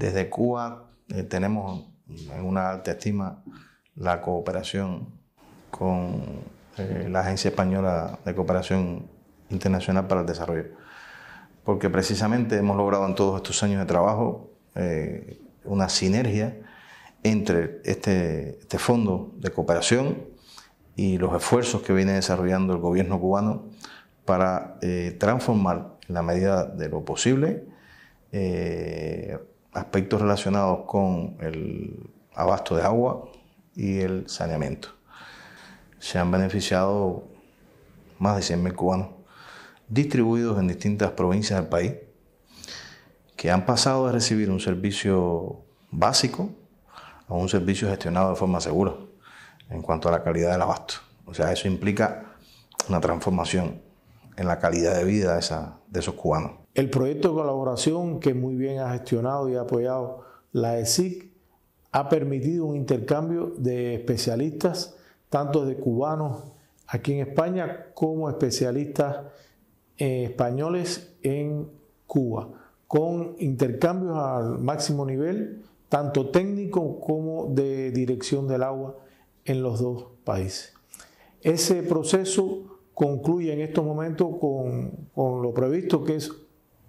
Desde Cuba eh, tenemos en una alta estima la cooperación con eh, la Agencia Española de Cooperación Internacional para el Desarrollo, porque precisamente hemos logrado en todos estos años de trabajo eh, una sinergia entre este, este, fondo de cooperación y los esfuerzos que viene desarrollando el gobierno cubano para transformar en la medida de lo posible aspectos relacionados con el abasto de agua y el saneamiento. Se han beneficiado más de 100.000 cubanos distribuidos en distintas provincias del país que han pasado de recibir un servicio básico a un servicio gestionado de forma segura en cuanto a la calidad del abasto. O sea, eso implica una transformación en la calidad de vida de, esos cubanos. El proyecto de colaboración que muy bien ha gestionado y ha apoyado la ESIC ha permitido un intercambio de especialistas, tanto de cubanos aquí en España como especialistas eh, españoles en Cuba, con intercambios al máximo nivel, tanto técnico como de dirección del agua en los dos países. Ese proceso concluye en estos momentos con, lo previsto, que es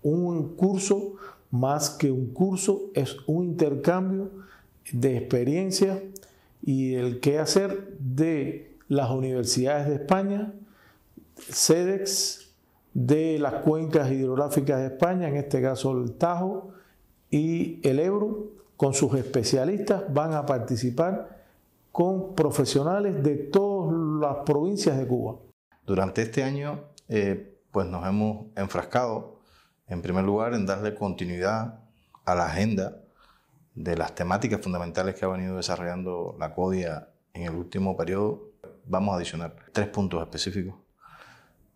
un curso más que un curso, es un intercambio de experiencias y el qué hacer de las universidades de España, SEDEX, de las cuencas hidrográficas de España, en este caso el Tajo y el Ebro, con sus especialistas van a participar con profesionales de todas las provincias de Cuba. Durante este año, eh, pues nos hemos enfrascado, en primer lugar, en darle continuidad a la agenda de las temáticas fundamentales que ha venido desarrollando la CODIA en el último periodo. Vamos a adicionar tres puntos específicos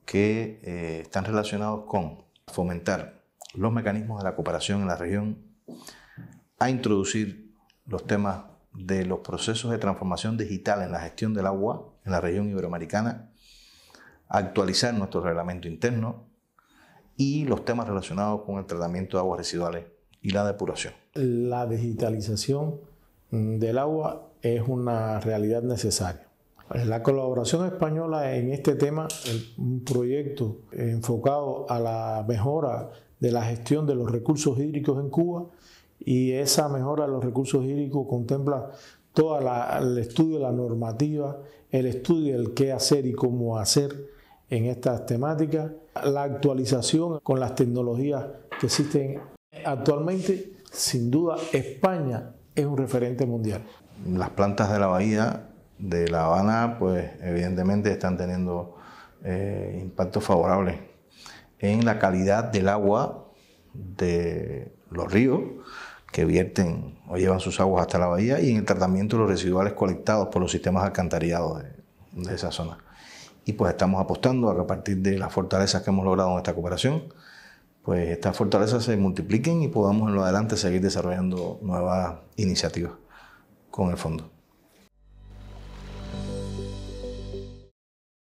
que eh, están relacionados con fomentar los mecanismos de la cooperación en la región, a introducir los temas de los procesos de transformación digital en la gestión del agua en la región iberoamericana, actualizar nuestro reglamento interno y los temas relacionados con el tratamiento de aguas residuales y la depuración. La digitalización del agua es una realidad necesaria. La colaboración española en este tema, un proyecto enfocado a la mejora de la gestión de los recursos hídricos en Cuba y esa mejora de los recursos hídricos contempla todo el estudio de la normativa, el estudio del qué hacer y cómo hacer en estas temáticas, la actualización con las tecnologías que existen actualmente, sin duda España es un referente mundial. Las plantas de la bahía de La Habana, pues evidentemente están teniendo eh, impactos favorables en la calidad del agua de los ríos, que vierten o llevan sus aguas hasta la bahía y en el tratamiento de los residuales colectados por los sistemas alcantarillados de, esa zona. Y pues estamos apostando a que a partir de las fortalezas que hemos logrado en esta cooperación, pues estas fortalezas se multipliquen y podamos en lo adelante seguir desarrollando nuevas iniciativas con el fondo.